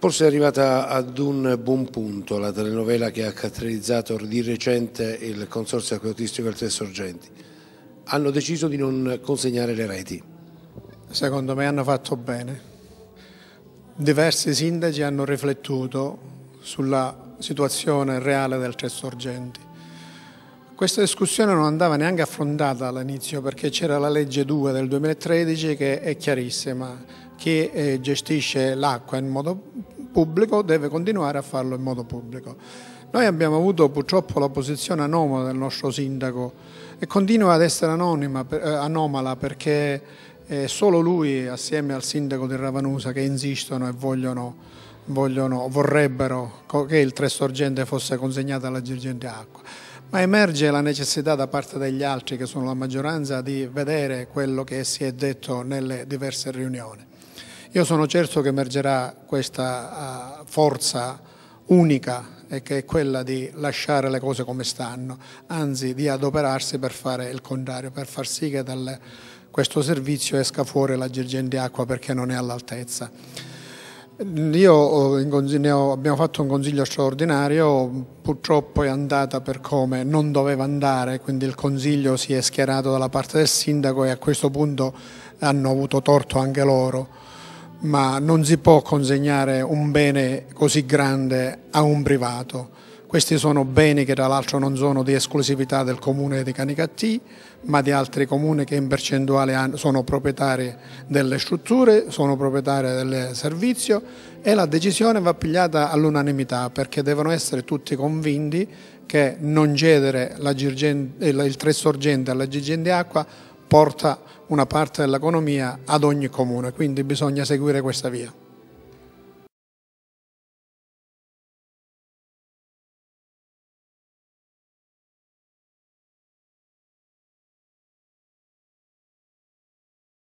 Forse è arrivata ad un buon punto la telenovela che ha caratterizzato di recente il Consorzio Acquatistico del Tre Sorgenti. Hanno deciso di non consegnare le reti. Secondo me hanno fatto bene. Diversi sindaci hanno riflettuto sulla situazione reale del Tre Sorgenti questa discussione non andava neanche affrontata all'inizio perché c'era la legge 2 del 2013 che è chiarissima, chi eh, gestisce l'acqua in modo pubblico deve continuare a farlo in modo pubblico. Noi abbiamo avuto purtroppo la posizione anomala del nostro sindaco e continua ad essere anonima, eh, anomala perché è eh, solo lui assieme al sindaco di Ravanusa che insistono e vogliono, vogliono vorrebbero che il Tre Sorgente fosse consegnato alla Girgente Acqua. Ma emerge la necessità da parte degli altri, che sono la maggioranza, di vedere quello che si è detto nelle diverse riunioni. Io sono certo che emergerà questa ah, forza unica e che è quella di lasciare le cose come stanno, anzi di adoperarsi per fare il contrario, per far sì che dal, questo servizio esca fuori la girgente acqua perché non è all'altezza. Io oh, ho, abbiamo fatto un consiglio straordinario, purtroppo è andata per come non doveva andare, quindi il consiglio si è schierato dalla parte del sindaco e a questo punto hanno avuto torto anche loro, ma non si può consegnare un bene così grande a un privato. Questi sono beni che tra l'altro non sono di esclusività del comune di Canicattì, ma di altri comuni che in percentuale sono proprietari delle strutture, sono proprietari del servizio e la decisione va pigliata all'unanimità perché devono essere tutti convinti che non cedere eh, il tre sorgente alla girgente acqua porta una parte dell'economia ad ogni comune, quindi bisogna seguire questa via.